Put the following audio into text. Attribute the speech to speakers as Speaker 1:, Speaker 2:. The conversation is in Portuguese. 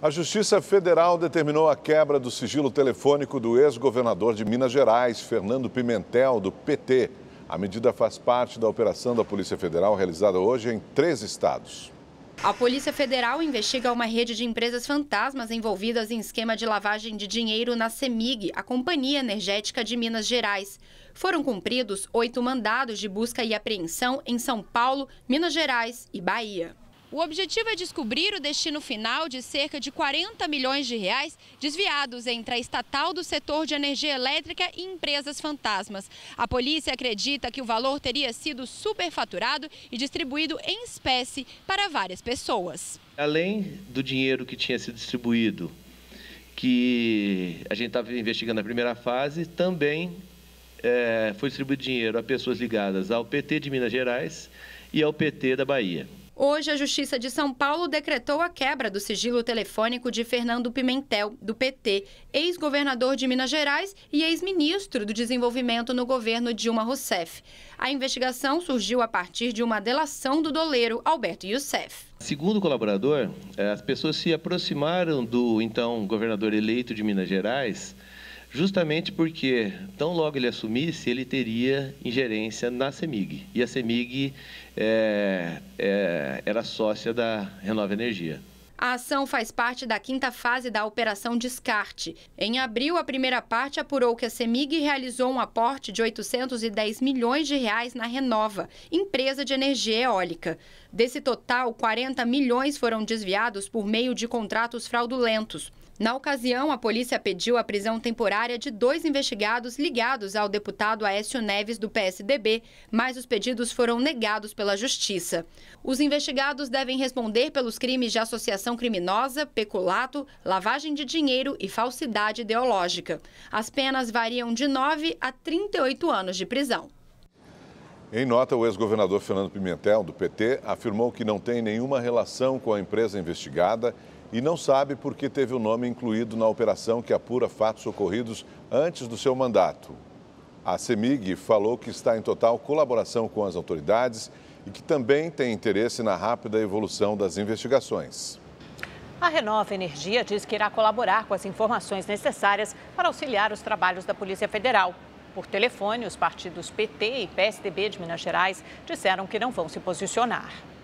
Speaker 1: A Justiça Federal determinou a quebra do sigilo telefônico do ex-governador de Minas Gerais, Fernando Pimentel, do PT. A medida faz parte da operação da Polícia Federal realizada hoje em três estados.
Speaker 2: A Polícia Federal investiga uma rede de empresas fantasmas envolvidas em esquema de lavagem de dinheiro na CEMIG, a Companhia Energética de Minas Gerais. Foram cumpridos oito mandados de busca e apreensão em São Paulo, Minas Gerais e Bahia. O objetivo é descobrir o destino final de cerca de 40 milhões de reais desviados entre a estatal do setor de energia elétrica e empresas fantasmas. A polícia acredita que o valor teria sido superfaturado e distribuído em espécie para várias pessoas.
Speaker 3: Além do dinheiro que tinha sido distribuído, que a gente estava investigando na primeira fase, também é, foi distribuído dinheiro a pessoas ligadas ao PT de Minas Gerais e ao PT da Bahia.
Speaker 2: Hoje, a Justiça de São Paulo decretou a quebra do sigilo telefônico de Fernando Pimentel, do PT, ex-governador de Minas Gerais e ex-ministro do Desenvolvimento no governo Dilma Rousseff. A investigação surgiu a partir de uma delação do doleiro Alberto Youssef.
Speaker 3: Segundo o colaborador, eh, as pessoas se aproximaram do então governador eleito de Minas Gerais justamente porque, tão logo ele assumisse, ele teria ingerência na CEMIG. E a CEMIG é, é, era sócia da Renova Energia.
Speaker 2: A ação faz parte da quinta fase da Operação Descarte. Em abril, a primeira parte apurou que a CEMIG realizou um aporte de 810 milhões de reais na Renova, empresa de energia eólica. Desse total, 40 milhões foram desviados por meio de contratos fraudulentos. Na ocasião, a polícia pediu a prisão temporária de dois investigados ligados ao deputado Aécio Neves do PSDB, mas os pedidos foram negados pela justiça. Os investigados devem responder pelos crimes de associação criminosa, peculato, lavagem de dinheiro e falsidade ideológica. As penas variam de 9 a 38 anos de prisão.
Speaker 1: Em nota, o ex-governador Fernando Pimentel, do PT, afirmou que não tem nenhuma relação com a empresa investigada e não sabe por que teve o nome incluído na operação que apura fatos ocorridos antes do seu mandato. A CEMIG falou que está em total colaboração com as autoridades e que também tem interesse na rápida evolução das investigações.
Speaker 2: A Renova Energia diz que irá colaborar com as informações necessárias para auxiliar os trabalhos da Polícia Federal. Por telefone, os partidos PT e PSDB de Minas Gerais disseram que não vão se posicionar.